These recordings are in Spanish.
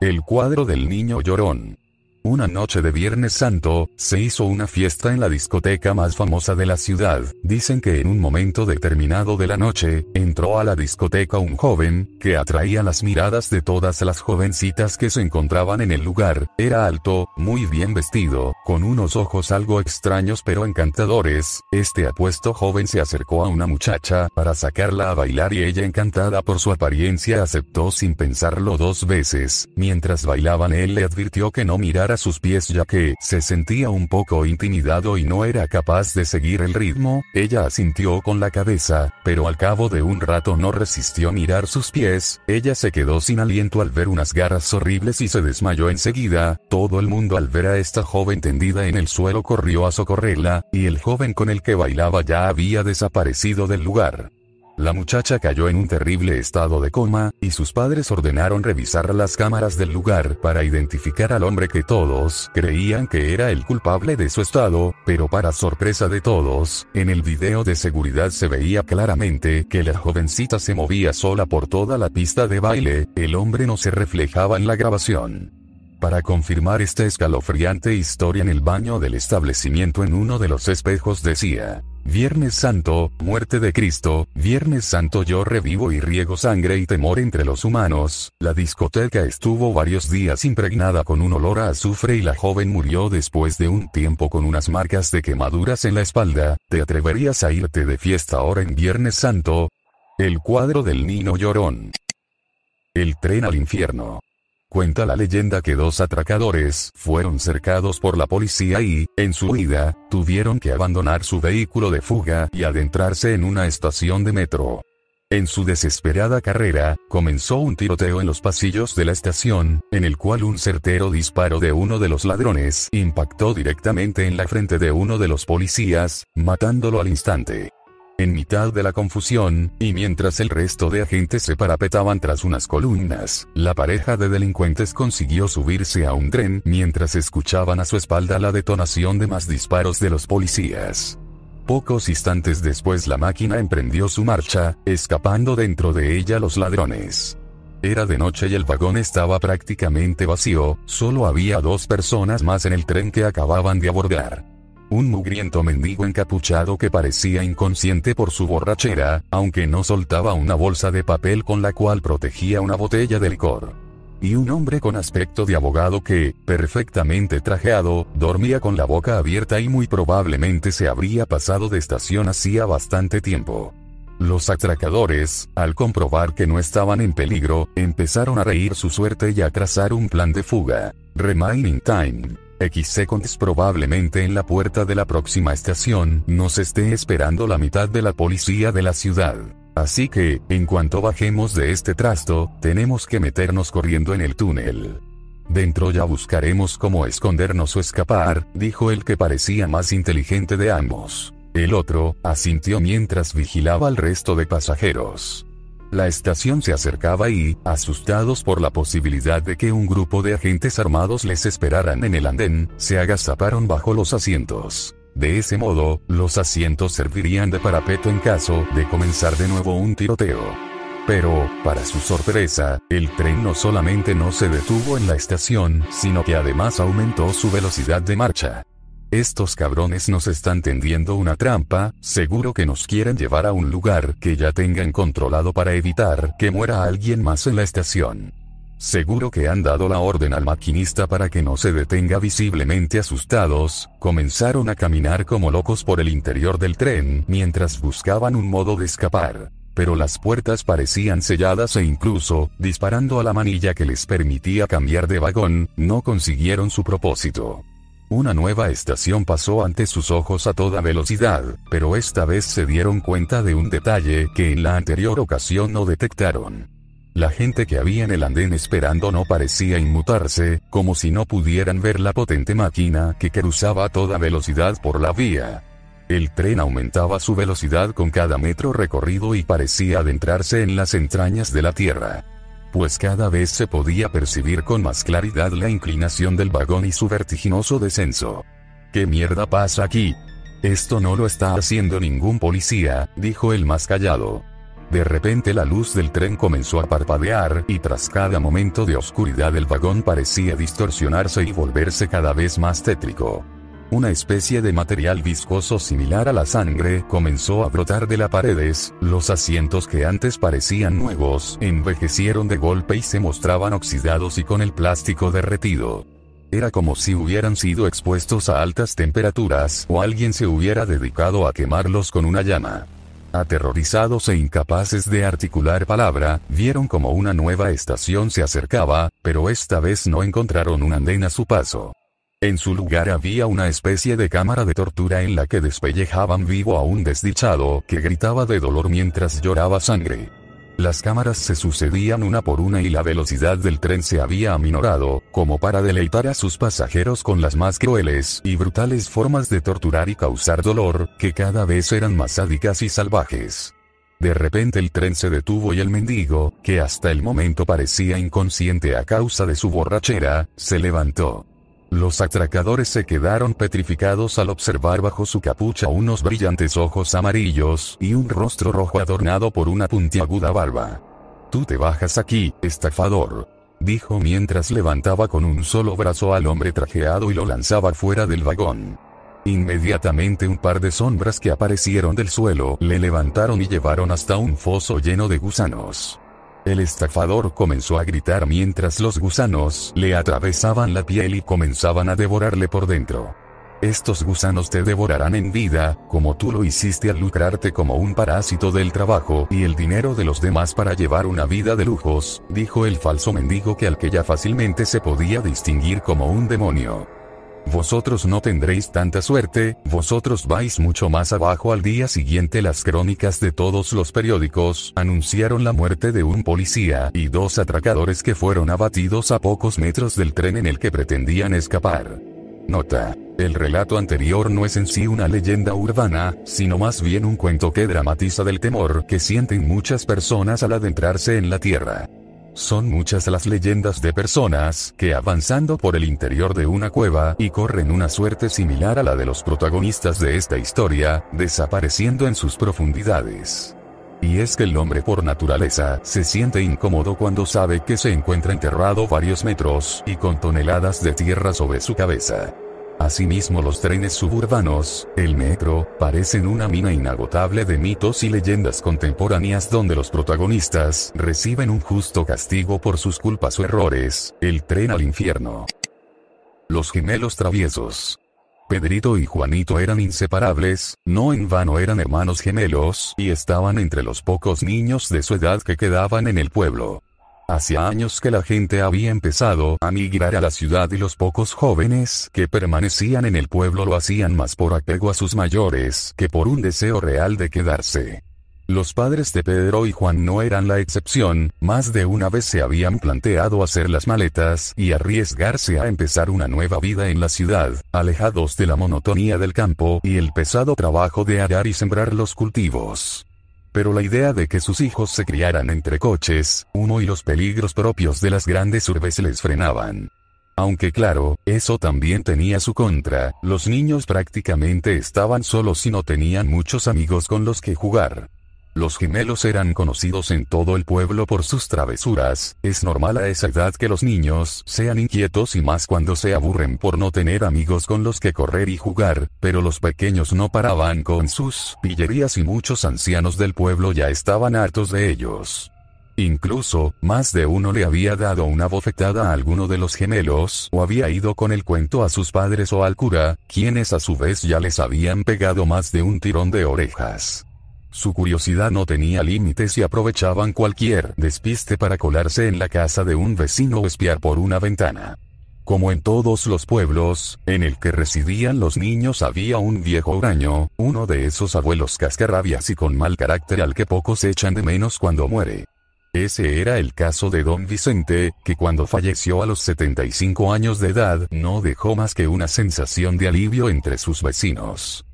El cuadro del niño llorón una noche de Viernes Santo, se hizo una fiesta en la discoteca más famosa de la ciudad, Dicen que en un momento determinado de la noche, entró a la discoteca un joven, que atraía las miradas de todas las jovencitas que se encontraban en el lugar, era alto, muy bien vestido, con unos ojos algo extraños pero encantadores, este apuesto joven se acercó a una muchacha para sacarla a bailar y ella encantada por su apariencia aceptó sin pensarlo dos veces, mientras bailaban él le advirtió que no mirara sus pies ya que se sentía un poco intimidado y no era capaz de seguir el ritmo, ella asintió con la cabeza, pero al cabo de un rato no resistió mirar sus pies, ella se quedó sin aliento al ver unas garras horribles y se desmayó enseguida, todo el mundo al ver a esta joven tendida en el suelo corrió a socorrerla, y el joven con el que bailaba ya había desaparecido del lugar. La muchacha cayó en un terrible estado de coma, y sus padres ordenaron revisar las cámaras del lugar para identificar al hombre que todos creían que era el culpable de su estado, pero para sorpresa de todos, en el video de seguridad se veía claramente que la jovencita se movía sola por toda la pista de baile, el hombre no se reflejaba en la grabación. Para confirmar esta escalofriante historia en el baño del establecimiento en uno de los espejos decía, Viernes Santo, muerte de Cristo, Viernes Santo yo revivo y riego sangre y temor entre los humanos, la discoteca estuvo varios días impregnada con un olor a azufre y la joven murió después de un tiempo con unas marcas de quemaduras en la espalda, ¿te atreverías a irte de fiesta ahora en Viernes Santo? El cuadro del Nino Llorón. El tren al infierno. Cuenta la leyenda que dos atracadores fueron cercados por la policía y, en su huida, tuvieron que abandonar su vehículo de fuga y adentrarse en una estación de metro. En su desesperada carrera, comenzó un tiroteo en los pasillos de la estación, en el cual un certero disparo de uno de los ladrones impactó directamente en la frente de uno de los policías, matándolo al instante. En mitad de la confusión, y mientras el resto de agentes se parapetaban tras unas columnas, la pareja de delincuentes consiguió subirse a un tren mientras escuchaban a su espalda la detonación de más disparos de los policías. Pocos instantes después la máquina emprendió su marcha, escapando dentro de ella los ladrones. Era de noche y el vagón estaba prácticamente vacío, solo había dos personas más en el tren que acababan de abordar. Un mugriento mendigo encapuchado que parecía inconsciente por su borrachera, aunque no soltaba una bolsa de papel con la cual protegía una botella de licor. Y un hombre con aspecto de abogado que, perfectamente trajeado, dormía con la boca abierta y muy probablemente se habría pasado de estación hacía bastante tiempo. Los atracadores, al comprobar que no estaban en peligro, empezaron a reír su suerte y a trazar un plan de fuga. Remaining Time x Contes probablemente en la puerta de la próxima estación nos esté esperando la mitad de la policía de la ciudad. Así que, en cuanto bajemos de este trasto, tenemos que meternos corriendo en el túnel. Dentro ya buscaremos cómo escondernos o escapar, dijo el que parecía más inteligente de ambos. El otro, asintió mientras vigilaba al resto de pasajeros. La estación se acercaba y, asustados por la posibilidad de que un grupo de agentes armados les esperaran en el andén, se agazaparon bajo los asientos. De ese modo, los asientos servirían de parapeto en caso de comenzar de nuevo un tiroteo. Pero, para su sorpresa, el tren no solamente no se detuvo en la estación, sino que además aumentó su velocidad de marcha estos cabrones nos están tendiendo una trampa, seguro que nos quieren llevar a un lugar que ya tengan controlado para evitar que muera alguien más en la estación. Seguro que han dado la orden al maquinista para que no se detenga visiblemente asustados, comenzaron a caminar como locos por el interior del tren mientras buscaban un modo de escapar. Pero las puertas parecían selladas e incluso, disparando a la manilla que les permitía cambiar de vagón, no consiguieron su propósito. Una nueva estación pasó ante sus ojos a toda velocidad, pero esta vez se dieron cuenta de un detalle que en la anterior ocasión no detectaron. La gente que había en el andén esperando no parecía inmutarse, como si no pudieran ver la potente máquina que cruzaba a toda velocidad por la vía. El tren aumentaba su velocidad con cada metro recorrido y parecía adentrarse en las entrañas de la Tierra pues cada vez se podía percibir con más claridad la inclinación del vagón y su vertiginoso descenso. ¿Qué mierda pasa aquí? Esto no lo está haciendo ningún policía, dijo el más callado. De repente la luz del tren comenzó a parpadear y tras cada momento de oscuridad el vagón parecía distorsionarse y volverse cada vez más tétrico. Una especie de material viscoso similar a la sangre comenzó a brotar de las paredes, los asientos que antes parecían nuevos envejecieron de golpe y se mostraban oxidados y con el plástico derretido. Era como si hubieran sido expuestos a altas temperaturas o alguien se hubiera dedicado a quemarlos con una llama. Aterrorizados e incapaces de articular palabra, vieron como una nueva estación se acercaba, pero esta vez no encontraron un andén a su paso. En su lugar había una especie de cámara de tortura en la que despellejaban vivo a un desdichado que gritaba de dolor mientras lloraba sangre. Las cámaras se sucedían una por una y la velocidad del tren se había aminorado, como para deleitar a sus pasajeros con las más crueles y brutales formas de torturar y causar dolor, que cada vez eran más sádicas y salvajes. De repente el tren se detuvo y el mendigo, que hasta el momento parecía inconsciente a causa de su borrachera, se levantó. Los atracadores se quedaron petrificados al observar bajo su capucha unos brillantes ojos amarillos y un rostro rojo adornado por una puntiaguda barba. Tú te bajas aquí, estafador. Dijo mientras levantaba con un solo brazo al hombre trajeado y lo lanzaba fuera del vagón. Inmediatamente un par de sombras que aparecieron del suelo le levantaron y llevaron hasta un foso lleno de gusanos. El estafador comenzó a gritar mientras los gusanos le atravesaban la piel y comenzaban a devorarle por dentro. Estos gusanos te devorarán en vida, como tú lo hiciste al lucrarte como un parásito del trabajo y el dinero de los demás para llevar una vida de lujos, dijo el falso mendigo que al que ya fácilmente se podía distinguir como un demonio. Vosotros no tendréis tanta suerte, vosotros vais mucho más abajo al día siguiente las crónicas de todos los periódicos anunciaron la muerte de un policía y dos atracadores que fueron abatidos a pocos metros del tren en el que pretendían escapar. Nota. El relato anterior no es en sí una leyenda urbana, sino más bien un cuento que dramatiza del temor que sienten muchas personas al adentrarse en la Tierra. Son muchas las leyendas de personas que avanzando por el interior de una cueva y corren una suerte similar a la de los protagonistas de esta historia, desapareciendo en sus profundidades. Y es que el hombre por naturaleza se siente incómodo cuando sabe que se encuentra enterrado varios metros y con toneladas de tierra sobre su cabeza. Asimismo los trenes suburbanos, el metro, parecen una mina inagotable de mitos y leyendas contemporáneas donde los protagonistas reciben un justo castigo por sus culpas o errores, el tren al infierno. Los gemelos traviesos. Pedrito y Juanito eran inseparables, no en vano eran hermanos gemelos y estaban entre los pocos niños de su edad que quedaban en el pueblo. Hacía años que la gente había empezado a migrar a la ciudad y los pocos jóvenes que permanecían en el pueblo lo hacían más por apego a sus mayores que por un deseo real de quedarse. Los padres de Pedro y Juan no eran la excepción, más de una vez se habían planteado hacer las maletas y arriesgarse a empezar una nueva vida en la ciudad, alejados de la monotonía del campo y el pesado trabajo de arar y sembrar los cultivos pero la idea de que sus hijos se criaran entre coches, humo y los peligros propios de las grandes urbes les frenaban. Aunque claro, eso también tenía su contra, los niños prácticamente estaban solos y no tenían muchos amigos con los que jugar. Los gemelos eran conocidos en todo el pueblo por sus travesuras, es normal a esa edad que los niños sean inquietos y más cuando se aburren por no tener amigos con los que correr y jugar, pero los pequeños no paraban con sus pillerías y muchos ancianos del pueblo ya estaban hartos de ellos. Incluso, más de uno le había dado una bofetada a alguno de los gemelos o había ido con el cuento a sus padres o al cura, quienes a su vez ya les habían pegado más de un tirón de orejas. Su curiosidad no tenía límites y aprovechaban cualquier despiste para colarse en la casa de un vecino o espiar por una ventana. Como en todos los pueblos, en el que residían los niños había un viejo huraño, uno de esos abuelos cascarrabias y con mal carácter al que pocos echan de menos cuando muere. Ese era el caso de don Vicente, que cuando falleció a los 75 años de edad no dejó más que una sensación de alivio entre sus vecinos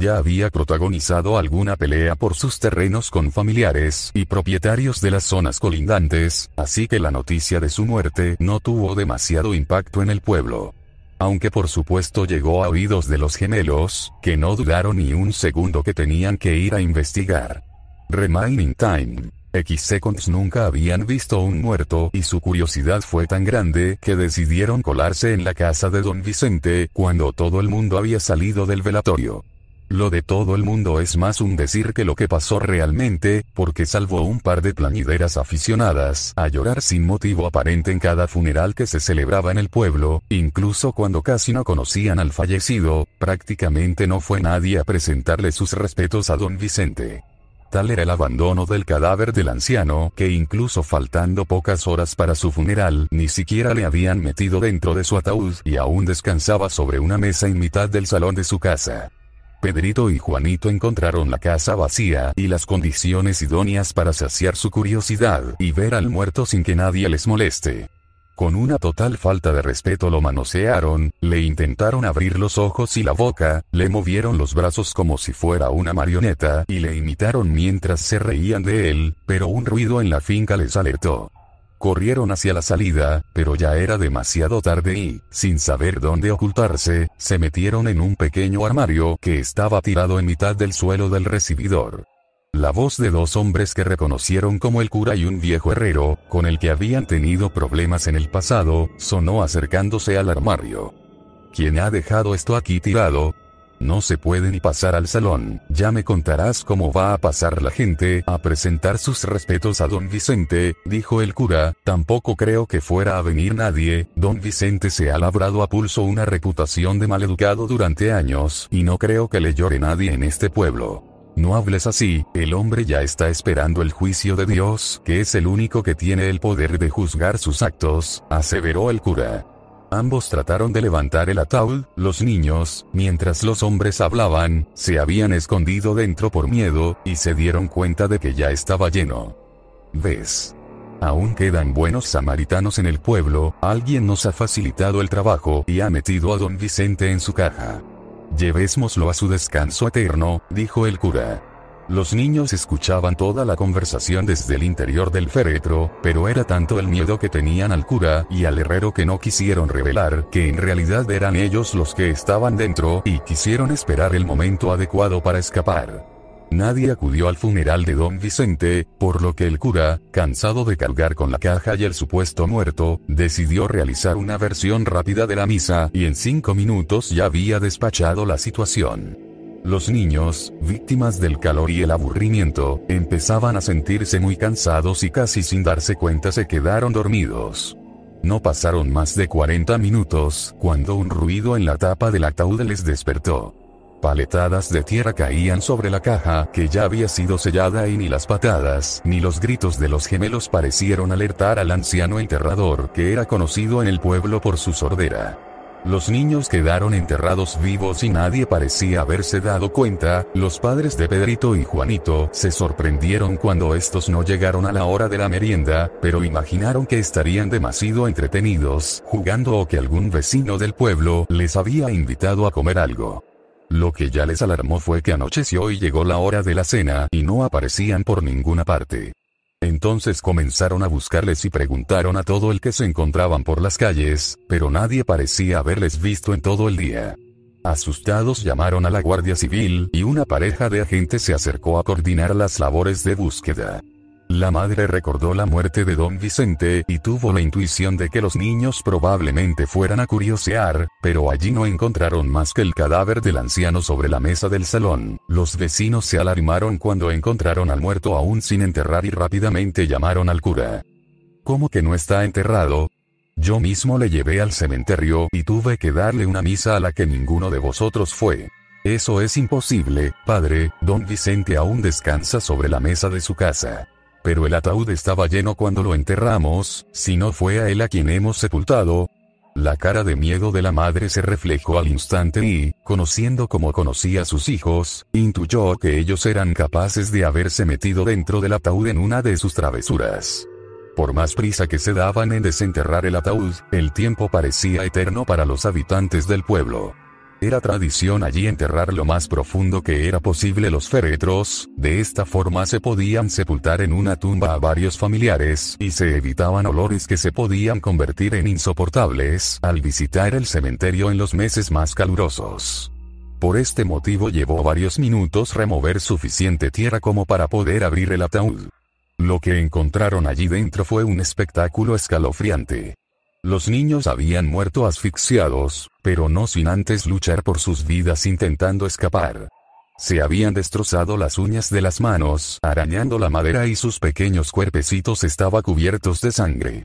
ya había protagonizado alguna pelea por sus terrenos con familiares y propietarios de las zonas colindantes, así que la noticia de su muerte no tuvo demasiado impacto en el pueblo. Aunque por supuesto llegó a oídos de los gemelos, que no dudaron ni un segundo que tenían que ir a investigar. Remaining Time. X Seconds nunca habían visto un muerto y su curiosidad fue tan grande que decidieron colarse en la casa de don Vicente cuando todo el mundo había salido del velatorio. Lo de todo el mundo es más un decir que lo que pasó realmente, porque salvo un par de plañideras aficionadas a llorar sin motivo aparente en cada funeral que se celebraba en el pueblo, incluso cuando casi no conocían al fallecido, prácticamente no fue nadie a presentarle sus respetos a don Vicente. Tal era el abandono del cadáver del anciano que incluso faltando pocas horas para su funeral ni siquiera le habían metido dentro de su ataúd y aún descansaba sobre una mesa en mitad del salón de su casa. Pedrito y Juanito encontraron la casa vacía y las condiciones idóneas para saciar su curiosidad y ver al muerto sin que nadie les moleste. Con una total falta de respeto lo manosearon, le intentaron abrir los ojos y la boca, le movieron los brazos como si fuera una marioneta y le imitaron mientras se reían de él, pero un ruido en la finca les alertó. Corrieron hacia la salida, pero ya era demasiado tarde y, sin saber dónde ocultarse, se metieron en un pequeño armario que estaba tirado en mitad del suelo del recibidor. La voz de dos hombres que reconocieron como el cura y un viejo herrero, con el que habían tenido problemas en el pasado, sonó acercándose al armario. ¿Quién ha dejado esto aquí tirado? No se puede ni pasar al salón, ya me contarás cómo va a pasar la gente a presentar sus respetos a don Vicente, dijo el cura, tampoco creo que fuera a venir nadie, don Vicente se ha labrado a pulso una reputación de maleducado durante años, y no creo que le llore nadie en este pueblo. No hables así, el hombre ya está esperando el juicio de Dios, que es el único que tiene el poder de juzgar sus actos, aseveró el cura. Ambos trataron de levantar el ataúd, los niños, mientras los hombres hablaban, se habían escondido dentro por miedo, y se dieron cuenta de que ya estaba lleno. ¿Ves? Aún quedan buenos samaritanos en el pueblo, alguien nos ha facilitado el trabajo y ha metido a don Vicente en su caja. Llevémoslo a su descanso eterno, dijo el cura. Los niños escuchaban toda la conversación desde el interior del féretro, pero era tanto el miedo que tenían al cura y al herrero que no quisieron revelar que en realidad eran ellos los que estaban dentro y quisieron esperar el momento adecuado para escapar. Nadie acudió al funeral de don Vicente, por lo que el cura, cansado de cargar con la caja y el supuesto muerto, decidió realizar una versión rápida de la misa y en cinco minutos ya había despachado la situación. Los niños, víctimas del calor y el aburrimiento, empezaban a sentirse muy cansados y casi sin darse cuenta se quedaron dormidos. No pasaron más de 40 minutos cuando un ruido en la tapa del ataúd les despertó. Paletadas de tierra caían sobre la caja que ya había sido sellada y ni las patadas ni los gritos de los gemelos parecieron alertar al anciano enterrador que era conocido en el pueblo por su sordera. Los niños quedaron enterrados vivos y nadie parecía haberse dado cuenta, los padres de Pedrito y Juanito se sorprendieron cuando estos no llegaron a la hora de la merienda, pero imaginaron que estarían demasiado entretenidos jugando o que algún vecino del pueblo les había invitado a comer algo. Lo que ya les alarmó fue que anocheció y llegó la hora de la cena y no aparecían por ninguna parte. Entonces comenzaron a buscarles y preguntaron a todo el que se encontraban por las calles, pero nadie parecía haberles visto en todo el día. Asustados llamaron a la Guardia Civil, y una pareja de agentes se acercó a coordinar las labores de búsqueda. La madre recordó la muerte de don Vicente y tuvo la intuición de que los niños probablemente fueran a curiosear, pero allí no encontraron más que el cadáver del anciano sobre la mesa del salón. Los vecinos se alarmaron cuando encontraron al muerto aún sin enterrar y rápidamente llamaron al cura. ¿Cómo que no está enterrado? Yo mismo le llevé al cementerio y tuve que darle una misa a la que ninguno de vosotros fue. Eso es imposible, padre, don Vicente aún descansa sobre la mesa de su casa. Pero el ataúd estaba lleno cuando lo enterramos, si no fue a él a quien hemos sepultado. La cara de miedo de la madre se reflejó al instante y, conociendo como conocía a sus hijos, intuyó que ellos eran capaces de haberse metido dentro del ataúd en una de sus travesuras. Por más prisa que se daban en desenterrar el ataúd, el tiempo parecía eterno para los habitantes del pueblo. Era tradición allí enterrar lo más profundo que era posible los féretros, de esta forma se podían sepultar en una tumba a varios familiares y se evitaban olores que se podían convertir en insoportables al visitar el cementerio en los meses más calurosos. Por este motivo llevó varios minutos remover suficiente tierra como para poder abrir el ataúd. Lo que encontraron allí dentro fue un espectáculo escalofriante. Los niños habían muerto asfixiados, pero no sin antes luchar por sus vidas intentando escapar. Se habían destrozado las uñas de las manos, arañando la madera y sus pequeños cuerpecitos estaban cubiertos de sangre.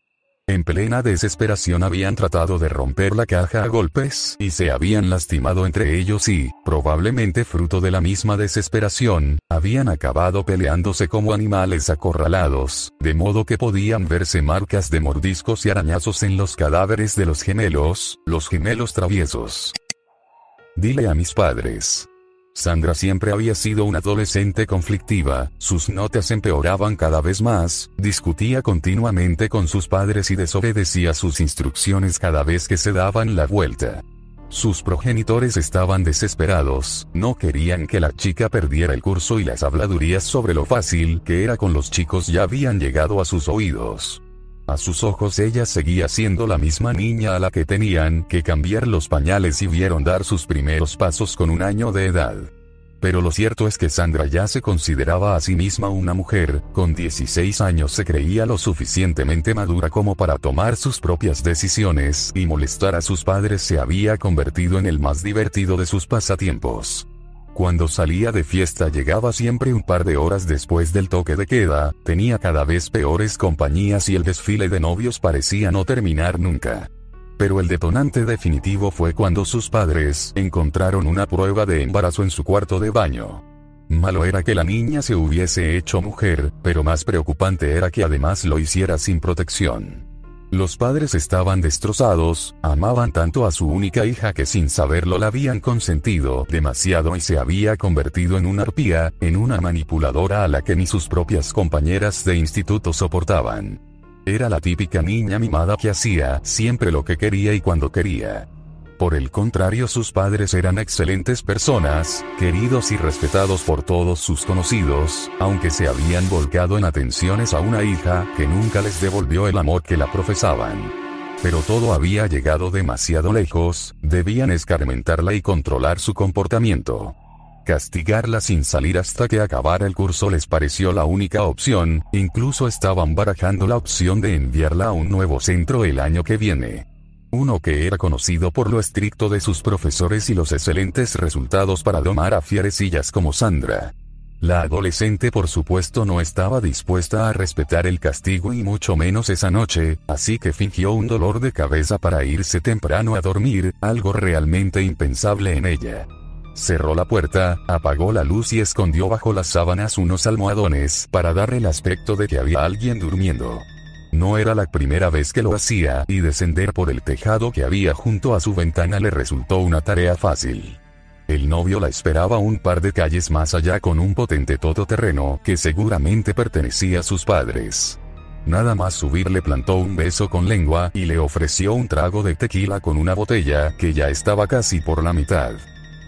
En plena desesperación habían tratado de romper la caja a golpes y se habían lastimado entre ellos y, probablemente fruto de la misma desesperación, habían acabado peleándose como animales acorralados, de modo que podían verse marcas de mordiscos y arañazos en los cadáveres de los gemelos, los gemelos traviesos. Dile a mis padres, Sandra siempre había sido una adolescente conflictiva, sus notas empeoraban cada vez más, discutía continuamente con sus padres y desobedecía sus instrucciones cada vez que se daban la vuelta. Sus progenitores estaban desesperados, no querían que la chica perdiera el curso y las habladurías sobre lo fácil que era con los chicos ya habían llegado a sus oídos. A sus ojos ella seguía siendo la misma niña a la que tenían que cambiar los pañales y vieron dar sus primeros pasos con un año de edad. Pero lo cierto es que Sandra ya se consideraba a sí misma una mujer, con 16 años se creía lo suficientemente madura como para tomar sus propias decisiones y molestar a sus padres se había convertido en el más divertido de sus pasatiempos. Cuando salía de fiesta llegaba siempre un par de horas después del toque de queda, tenía cada vez peores compañías y el desfile de novios parecía no terminar nunca. Pero el detonante definitivo fue cuando sus padres encontraron una prueba de embarazo en su cuarto de baño. Malo era que la niña se hubiese hecho mujer, pero más preocupante era que además lo hiciera sin protección. Los padres estaban destrozados, amaban tanto a su única hija que sin saberlo la habían consentido demasiado y se había convertido en una arpía, en una manipuladora a la que ni sus propias compañeras de instituto soportaban. Era la típica niña mimada que hacía siempre lo que quería y cuando quería. Por el contrario sus padres eran excelentes personas, queridos y respetados por todos sus conocidos, aunque se habían volcado en atenciones a una hija que nunca les devolvió el amor que la profesaban. Pero todo había llegado demasiado lejos, debían escarmentarla y controlar su comportamiento. Castigarla sin salir hasta que acabara el curso les pareció la única opción, incluso estaban barajando la opción de enviarla a un nuevo centro el año que viene uno que era conocido por lo estricto de sus profesores y los excelentes resultados para domar a fierecillas como Sandra. La adolescente por supuesto no estaba dispuesta a respetar el castigo y mucho menos esa noche, así que fingió un dolor de cabeza para irse temprano a dormir, algo realmente impensable en ella. Cerró la puerta, apagó la luz y escondió bajo las sábanas unos almohadones para dar el aspecto de que había alguien durmiendo. No era la primera vez que lo hacía y descender por el tejado que había junto a su ventana le resultó una tarea fácil. El novio la esperaba un par de calles más allá con un potente todoterreno que seguramente pertenecía a sus padres. Nada más subir le plantó un beso con lengua y le ofreció un trago de tequila con una botella que ya estaba casi por la mitad.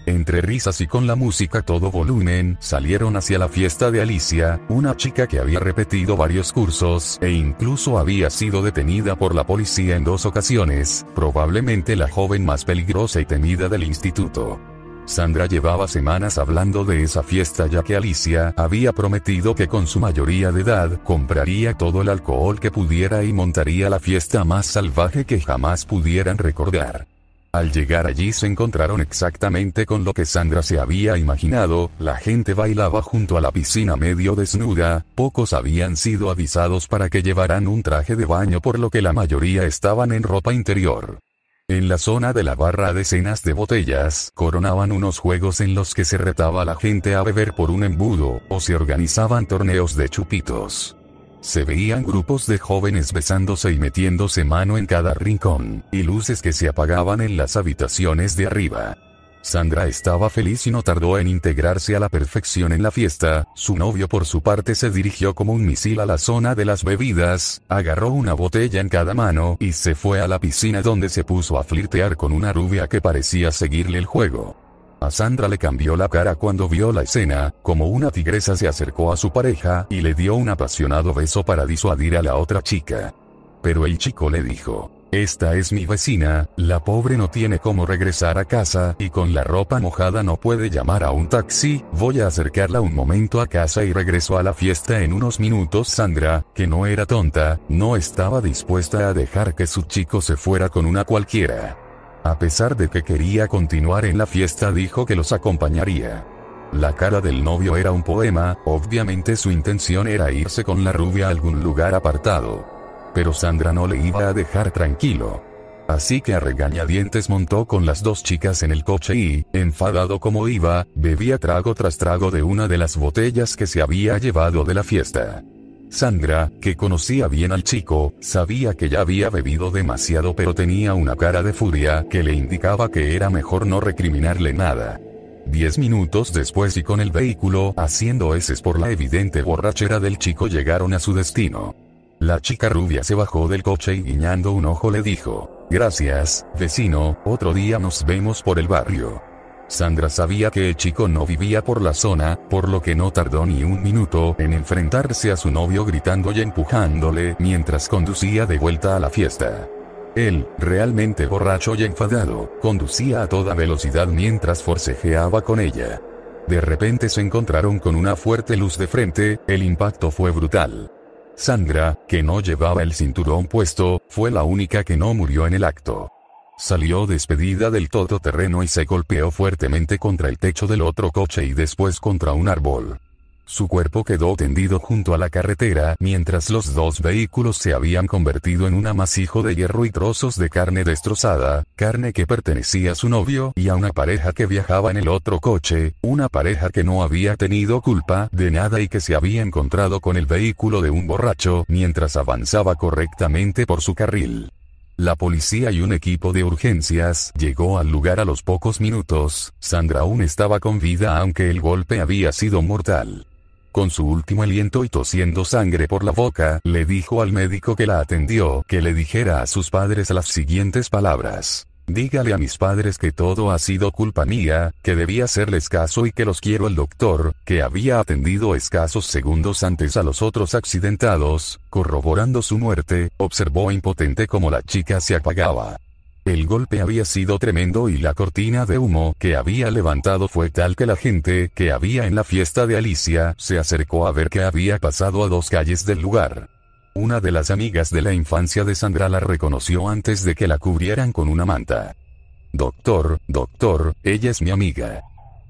Entre risas y con la música todo volumen, salieron hacia la fiesta de Alicia, una chica que había repetido varios cursos e incluso había sido detenida por la policía en dos ocasiones, probablemente la joven más peligrosa y temida del instituto. Sandra llevaba semanas hablando de esa fiesta ya que Alicia había prometido que con su mayoría de edad compraría todo el alcohol que pudiera y montaría la fiesta más salvaje que jamás pudieran recordar. Al llegar allí se encontraron exactamente con lo que Sandra se había imaginado, la gente bailaba junto a la piscina medio desnuda, pocos habían sido avisados para que llevaran un traje de baño por lo que la mayoría estaban en ropa interior. En la zona de la barra decenas de botellas coronaban unos juegos en los que se retaba a la gente a beber por un embudo, o se organizaban torneos de chupitos. Se veían grupos de jóvenes besándose y metiéndose mano en cada rincón, y luces que se apagaban en las habitaciones de arriba. Sandra estaba feliz y no tardó en integrarse a la perfección en la fiesta, su novio por su parte se dirigió como un misil a la zona de las bebidas, agarró una botella en cada mano y se fue a la piscina donde se puso a flirtear con una rubia que parecía seguirle el juego. A Sandra le cambió la cara cuando vio la escena, como una tigresa se acercó a su pareja y le dio un apasionado beso para disuadir a la otra chica. Pero el chico le dijo, esta es mi vecina, la pobre no tiene cómo regresar a casa y con la ropa mojada no puede llamar a un taxi, voy a acercarla un momento a casa y regreso a la fiesta en unos minutos. Sandra, que no era tonta, no estaba dispuesta a dejar que su chico se fuera con una cualquiera. A pesar de que quería continuar en la fiesta dijo que los acompañaría. La cara del novio era un poema, obviamente su intención era irse con la rubia a algún lugar apartado. Pero Sandra no le iba a dejar tranquilo. Así que a regañadientes montó con las dos chicas en el coche y, enfadado como iba, bebía trago tras trago de una de las botellas que se había llevado de la fiesta. Sandra, que conocía bien al chico, sabía que ya había bebido demasiado pero tenía una cara de furia que le indicaba que era mejor no recriminarle nada. Diez minutos después y con el vehículo haciendo heces por la evidente borrachera del chico llegaron a su destino. La chica rubia se bajó del coche y guiñando un ojo le dijo, Gracias, vecino, otro día nos vemos por el barrio. Sandra sabía que el chico no vivía por la zona, por lo que no tardó ni un minuto en enfrentarse a su novio gritando y empujándole mientras conducía de vuelta a la fiesta. Él, realmente borracho y enfadado, conducía a toda velocidad mientras forcejeaba con ella. De repente se encontraron con una fuerte luz de frente, el impacto fue brutal. Sandra, que no llevaba el cinturón puesto, fue la única que no murió en el acto. Salió despedida del tototerreno y se golpeó fuertemente contra el techo del otro coche y después contra un árbol. Su cuerpo quedó tendido junto a la carretera mientras los dos vehículos se habían convertido en un amasijo de hierro y trozos de carne destrozada, carne que pertenecía a su novio y a una pareja que viajaba en el otro coche, una pareja que no había tenido culpa de nada y que se había encontrado con el vehículo de un borracho mientras avanzaba correctamente por su carril. La policía y un equipo de urgencias llegó al lugar a los pocos minutos, Sandra aún estaba con vida aunque el golpe había sido mortal. Con su último aliento y tosiendo sangre por la boca, le dijo al médico que la atendió que le dijera a sus padres las siguientes palabras. Dígale a mis padres que todo ha sido culpa mía, que debía hacerles caso y que los quiero el doctor, que había atendido escasos segundos antes a los otros accidentados, corroborando su muerte, observó impotente como la chica se apagaba. El golpe había sido tremendo y la cortina de humo que había levantado fue tal que la gente que había en la fiesta de Alicia se acercó a ver qué había pasado a dos calles del lugar. Una de las amigas de la infancia de Sandra la reconoció antes de que la cubrieran con una manta. Doctor, doctor, ella es mi amiga.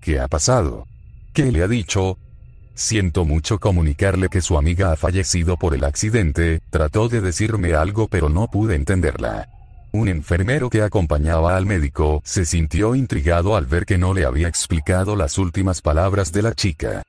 ¿Qué ha pasado? ¿Qué le ha dicho? Siento mucho comunicarle que su amiga ha fallecido por el accidente, trató de decirme algo pero no pude entenderla. Un enfermero que acompañaba al médico se sintió intrigado al ver que no le había explicado las últimas palabras de la chica.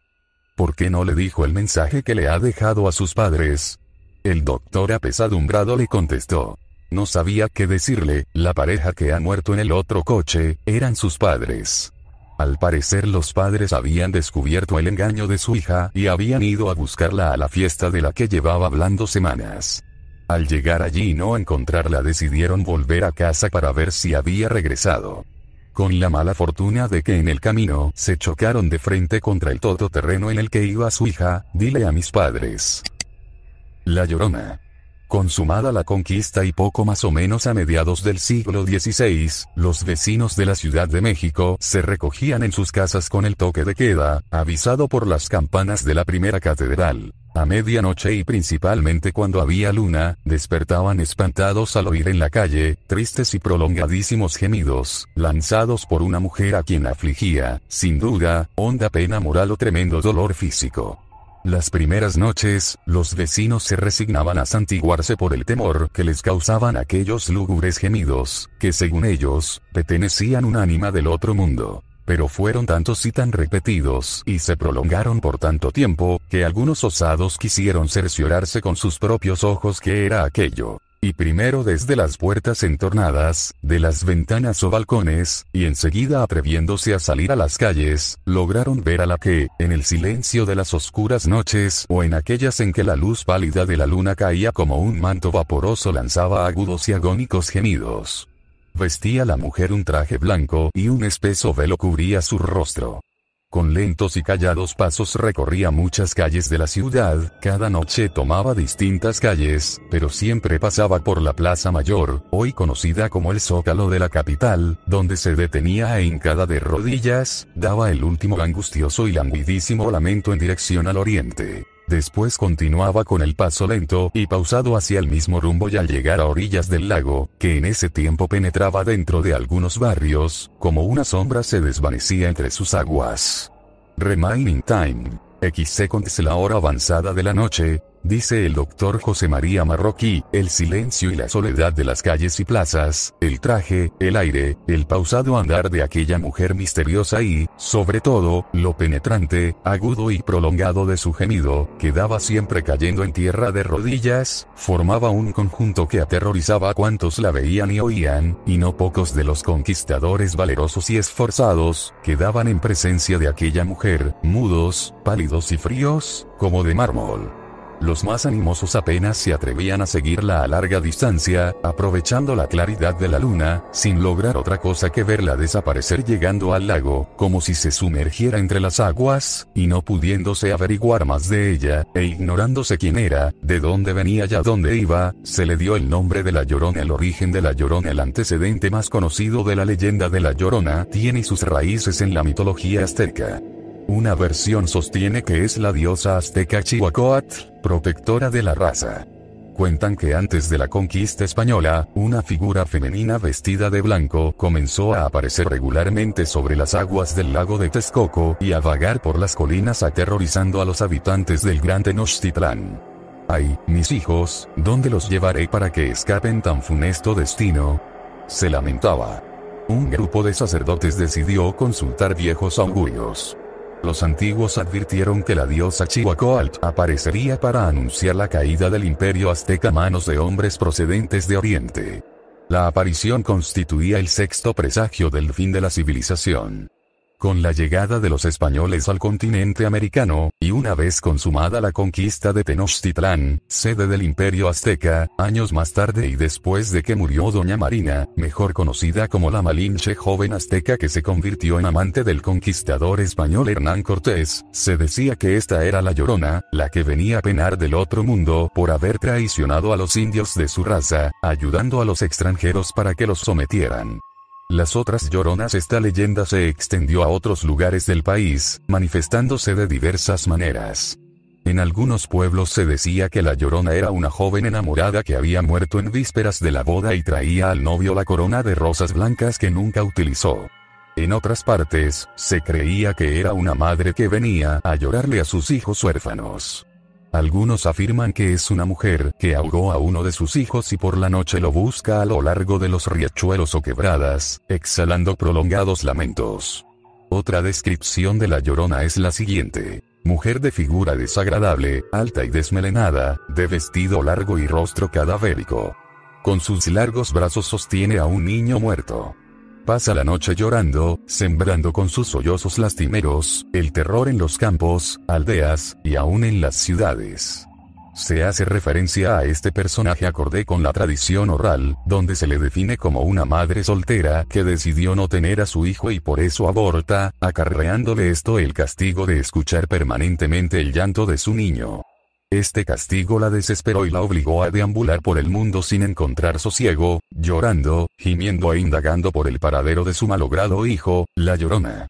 ¿Por qué no le dijo el mensaje que le ha dejado a sus padres? El doctor apesadumbrado le contestó. No sabía qué decirle, la pareja que ha muerto en el otro coche, eran sus padres. Al parecer los padres habían descubierto el engaño de su hija y habían ido a buscarla a la fiesta de la que llevaba hablando semanas. Al llegar allí y no encontrarla decidieron volver a casa para ver si había regresado. Con la mala fortuna de que en el camino se chocaron de frente contra el terreno en el que iba su hija, dile a mis padres. La Llorona. Consumada la conquista y poco más o menos a mediados del siglo XVI, los vecinos de la Ciudad de México se recogían en sus casas con el toque de queda, avisado por las campanas de la primera catedral. A medianoche y principalmente cuando había luna, despertaban espantados al oír en la calle, tristes y prolongadísimos gemidos, lanzados por una mujer a quien afligía, sin duda, honda pena moral o tremendo dolor físico. Las primeras noches, los vecinos se resignaban a santiguarse por el temor que les causaban aquellos lúgubres gemidos, que según ellos, pertenecían un ánima del otro mundo pero fueron tantos y tan repetidos y se prolongaron por tanto tiempo, que algunos osados quisieron cerciorarse con sus propios ojos que era aquello y primero desde las puertas entornadas, de las ventanas o balcones, y enseguida atreviéndose a salir a las calles, lograron ver a la que, en el silencio de las oscuras noches o en aquellas en que la luz pálida de la luna caía como un manto vaporoso lanzaba agudos y agónicos gemidos. Vestía la mujer un traje blanco y un espeso velo cubría su rostro. Con lentos y callados pasos recorría muchas calles de la ciudad, cada noche tomaba distintas calles, pero siempre pasaba por la Plaza Mayor, hoy conocida como el Zócalo de la capital, donde se detenía hincada de rodillas, daba el último angustioso y languidísimo lamento en dirección al oriente. Después continuaba con el paso lento y pausado hacia el mismo rumbo y al llegar a orillas del lago, que en ese tiempo penetraba dentro de algunos barrios, como una sombra se desvanecía entre sus aguas. Remaining Time. XC con la hora avanzada de la noche, Dice el doctor José María Marroquí, el silencio y la soledad de las calles y plazas, el traje, el aire, el pausado andar de aquella mujer misteriosa y, sobre todo, lo penetrante, agudo y prolongado de su gemido, que daba siempre cayendo en tierra de rodillas, formaba un conjunto que aterrorizaba a cuantos la veían y oían, y no pocos de los conquistadores valerosos y esforzados, quedaban en presencia de aquella mujer, mudos, pálidos y fríos, como de mármol. Los más animosos apenas se atrevían a seguirla a larga distancia, aprovechando la claridad de la luna, sin lograr otra cosa que verla desaparecer llegando al lago, como si se sumergiera entre las aguas, y no pudiéndose averiguar más de ella, e ignorándose quién era, de dónde venía y a dónde iba, se le dio el nombre de la Llorona. El origen de la Llorona, el antecedente más conocido de la leyenda de la Llorona, tiene sus raíces en la mitología azteca. Una versión sostiene que es la diosa azteca Chihuacoatl, protectora de la raza. Cuentan que antes de la conquista española, una figura femenina vestida de blanco comenzó a aparecer regularmente sobre las aguas del lago de Texcoco y a vagar por las colinas aterrorizando a los habitantes del gran Tenochtitlán. Ay, mis hijos, ¿dónde los llevaré para que escapen tan funesto destino? Se lamentaba. Un grupo de sacerdotes decidió consultar viejos augurios. Los antiguos advirtieron que la diosa chihuacoalt aparecería para anunciar la caída del imperio azteca a manos de hombres procedentes de Oriente. La aparición constituía el sexto presagio del fin de la civilización. Con la llegada de los españoles al continente americano, y una vez consumada la conquista de Tenochtitlán, sede del imperio azteca, años más tarde y después de que murió Doña Marina, mejor conocida como la Malinche joven azteca que se convirtió en amante del conquistador español Hernán Cortés, se decía que esta era la llorona, la que venía a penar del otro mundo por haber traicionado a los indios de su raza, ayudando a los extranjeros para que los sometieran. Las otras lloronas esta leyenda se extendió a otros lugares del país, manifestándose de diversas maneras. En algunos pueblos se decía que la llorona era una joven enamorada que había muerto en vísperas de la boda y traía al novio la corona de rosas blancas que nunca utilizó. En otras partes, se creía que era una madre que venía a llorarle a sus hijos huérfanos. Algunos afirman que es una mujer que ahogó a uno de sus hijos y por la noche lo busca a lo largo de los riachuelos o quebradas, exhalando prolongados lamentos. Otra descripción de la llorona es la siguiente. Mujer de figura desagradable, alta y desmelenada, de vestido largo y rostro cadavérico. Con sus largos brazos sostiene a un niño muerto. Pasa la noche llorando, sembrando con sus sollozos lastimeros, el terror en los campos, aldeas, y aún en las ciudades. Se hace referencia a este personaje acorde con la tradición oral, donde se le define como una madre soltera que decidió no tener a su hijo y por eso aborta, acarreándole esto el castigo de escuchar permanentemente el llanto de su niño. Este castigo la desesperó y la obligó a deambular por el mundo sin encontrar sosiego, llorando, gimiendo e indagando por el paradero de su malogrado hijo, la llorona.